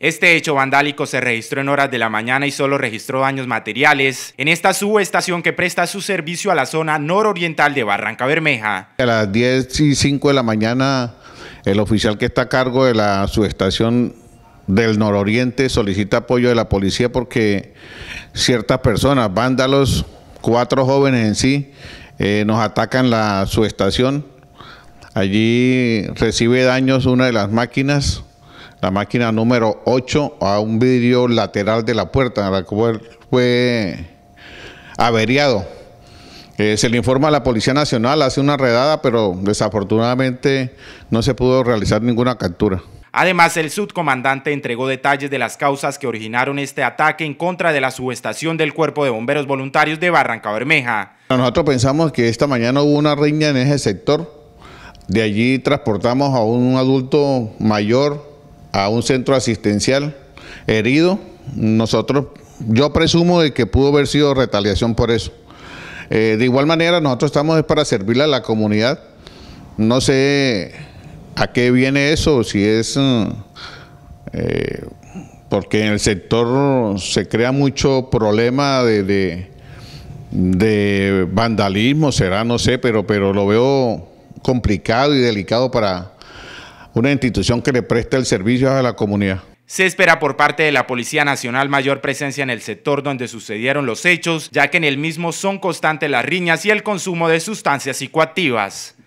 Este hecho vandálico se registró en horas de la mañana y solo registró daños materiales en esta subestación que presta su servicio a la zona nororiental de Barranca Bermeja. A las 10 y 5 de la mañana, el oficial que está a cargo de la subestación del nororiente solicita apoyo de la policía porque ciertas personas, vándalos, cuatro jóvenes en sí, eh, nos atacan la subestación. Allí recibe daños una de las máquinas la máquina número 8 a un vidrio lateral de la puerta, la cual fue averiado. Eh, se le informa a la Policía Nacional, hace una redada, pero desafortunadamente no se pudo realizar ninguna captura. Además, el subcomandante entregó detalles de las causas que originaron este ataque en contra de la subestación del Cuerpo de Bomberos Voluntarios de Barranca Bermeja. Nosotros pensamos que esta mañana hubo una riña en ese sector. De allí transportamos a un adulto mayor a un centro asistencial herido. Nosotros, yo presumo de que pudo haber sido retaliación por eso. Eh, de igual manera, nosotros estamos para servirle a la comunidad. No sé a qué viene eso, si es mm, eh, porque en el sector se crea mucho problema de, de, de vandalismo, será, no sé, pero, pero lo veo complicado y delicado para, una institución que le presta el servicio a la comunidad. Se espera por parte de la Policía Nacional mayor presencia en el sector donde sucedieron los hechos, ya que en el mismo son constantes las riñas y el consumo de sustancias psicoactivas.